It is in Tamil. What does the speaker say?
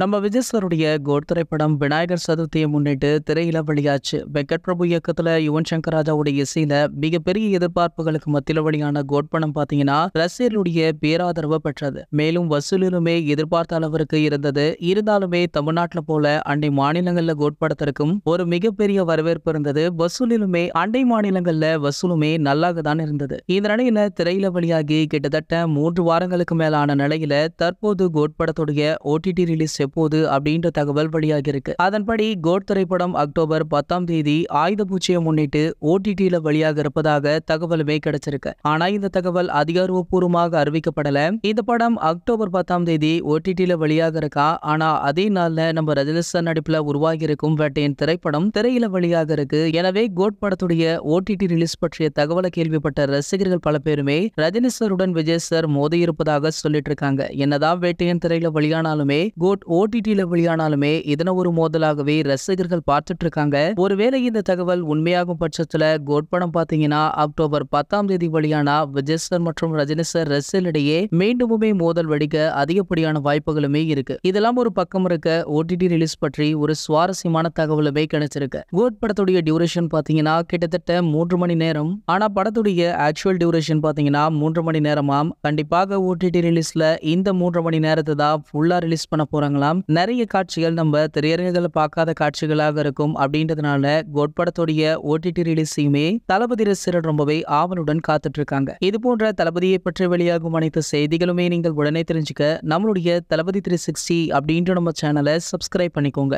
நம்ம விஜய் சாருடைய கோட் திரைப்படம் விநாயகர் சதுர்த்தியை முன்னிட்டு திரையில வெளியாச்சு வெங்கட் பிரபு இயக்கத்துல யுவன் சங்கர் ராஜாவுடைய இசையில மிகப்பெரிய எதிர்பார்ப்புகளுக்கு மத்தியில் வழியான கோட் படம் பாத்தீங்கன்னா ரசிகர்களுடைய பேராதரவு பெற்றது மேலும் வசூலிலுமே எதிர்பார்த்த அளவிற்கு இருந்தது இருந்தாலுமே தமிழ்நாட்டில் போல அண்டை மாநிலங்கள்ல கோட் படத்திற்கும் ஒரு மிகப்பெரிய வரவேற்பு இருந்தது வசூலிலுமே அண்டை மாநிலங்கள்ல வசூலுமே நல்லாக தான் இருந்தது இந்த நிலையில திரையில வெளியாகி கிட்டத்தட்ட மூன்று வாரங்களுக்கு மேலான நிலையில தற்போது கோட் படத்துடைய ஓடிடி ரிலீஸ் எப்போது அப்படின்ற தகவல் வெளியாகியிருக்கு அதன்படி கோட் திரைப்படம் அக்டோபர் பத்தாம் தேதி ஆயுத பூச்சியை முன்னிட்டு ஓடிடியில வெளியாக இருப்பதாக தகவலுமே கிடைச்சிருக்கு ஆனா இந்த தகவல் அதிகாரப்பூர்வமாக அறிவிக்கப்படல இந்த படம் அக்டோபர் பத்தாம் தேதி ஓடிடியில வெளியாக இருக்கா ஆனா அதே நாள்ல நம்ம ரஜினிஸ்தான் நடிப்புல உருவாகி இருக்கும் வேட்டையின் திரைப்படம் திரையில வெளியாக இருக்கு எனவே கோட் படத்துடைய ஓடிடி ரிலீஸ் பற்றிய தகவலை கேள்விப்பட்ட ரசிகர்கள் பல பேருமே ரஜினிசருடன் விஜய் சார் மோதி இருப்பதாக சொல்லிட்டு இருக்காங்க என்னதான் வேட்டையின் திரையில வெளியானாலுமே கோட் ஓடிடியில் வெளியானாலுமே இதன ஒரு மோதலாகவே ரசிகர்கள் பார்த்துட்டு இருக்காங்க ஒருவேளை இந்த தகவல் உண்மையாகும் பட்சத்தில் கோட் படம் பார்த்தீங்கன்னா அக்டோபர் பத்தாம் தேதி வெளியானா விஜய் சார் மற்றும் ரஜினி சார் ரசிகளிடையே மீண்டுமே மோதல் வெடிக்க அதிகப்படியான வாய்ப்புகளுமே இருக்கு இதெல்லாம் ஒரு பக்கம் இருக்க ஓடிடி ரிலீஸ் பற்றி ஒரு சுவாரஸ்யமான தகவலுமே கிடைச்சிருக்கு கோட் படத்துடைய டியூரேஷன் பார்த்தீங்கன்னா கிட்டத்தட்ட மூன்று மணி நேரம் ஆனா படத்துடைய ஆக்சுவல் டியூரேஷன் பார்த்தீங்கன்னா மூன்று மணி நேரமாம் கண்டிப்பாக ஓடிடி ரிலீஸ்ல இந்த மூன்று மணி நேரத்தை தான் ஃபுல்லா ரிலீஸ் பண்ண போறாங்களா சொல்லலாம் நிறைய காட்சிகள் நம்ம திரையரங்குகள் பார்க்காத காட்சிகளாக இருக்கும் அப்படின்றதுனால கோட்படத்துடைய ஓடிடி ரிலீஸையுமே தளபதி ரசிகர்கள் ரொம்பவே ஆவலுடன் காத்துட்டு இருக்காங்க இது போன்ற தளபதியை பற்றி வெளியாகும் அனைத்து செய்திகளுமே நீங்கள் உடனே தெரிஞ்சுக்க நம்மளுடைய தளபதி த்ரீ சிக்ஸ்டி அப்படின்ற நம்ம சேனலை சப்ஸ்கிரைப் பண்ணிக்கோங்க